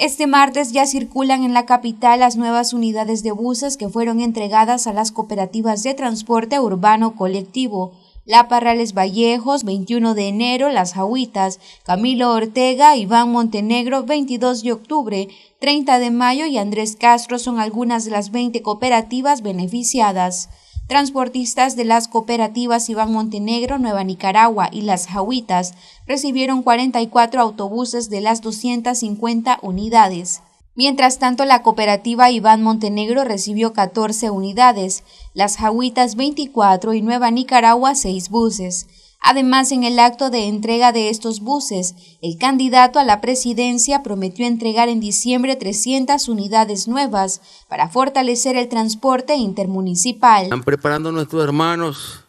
Este martes ya circulan en la capital las nuevas unidades de buses que fueron entregadas a las cooperativas de transporte urbano colectivo. La Parrales Vallejos, 21 de enero, Las Jahuitas, Camilo Ortega, Iván Montenegro, 22 de octubre, 30 de mayo y Andrés Castro son algunas de las 20 cooperativas beneficiadas. Transportistas de las cooperativas Iván Montenegro, Nueva Nicaragua y Las Jauitas recibieron 44 autobuses de las 250 unidades. Mientras tanto, la cooperativa Iván Montenegro recibió 14 unidades, Las Jauitas 24 y Nueva Nicaragua 6 buses. Además, en el acto de entrega de estos buses, el candidato a la presidencia prometió entregar en diciembre 300 unidades nuevas para fortalecer el transporte intermunicipal. Están preparando nuestros hermanos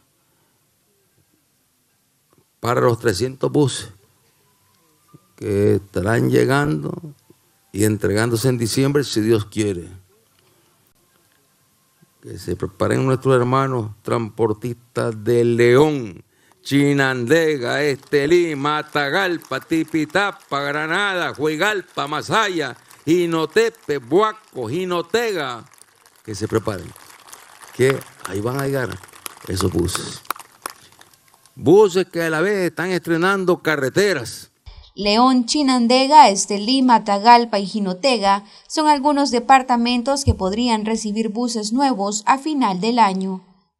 para los 300 buses que estarán llegando y entregándose en diciembre si Dios quiere. Que se preparen nuestros hermanos transportistas de León Chinandega, Estelí, Matagalpa, Tipitapa, Granada, Juegalpa, Masaya, Jinotepe, Buaco, Jinotega. Que se preparen, que ahí van a llegar esos buses. Buses que a la vez están estrenando carreteras. León, Chinandega, Estelí, Matagalpa y Jinotega son algunos departamentos que podrían recibir buses nuevos a final del año.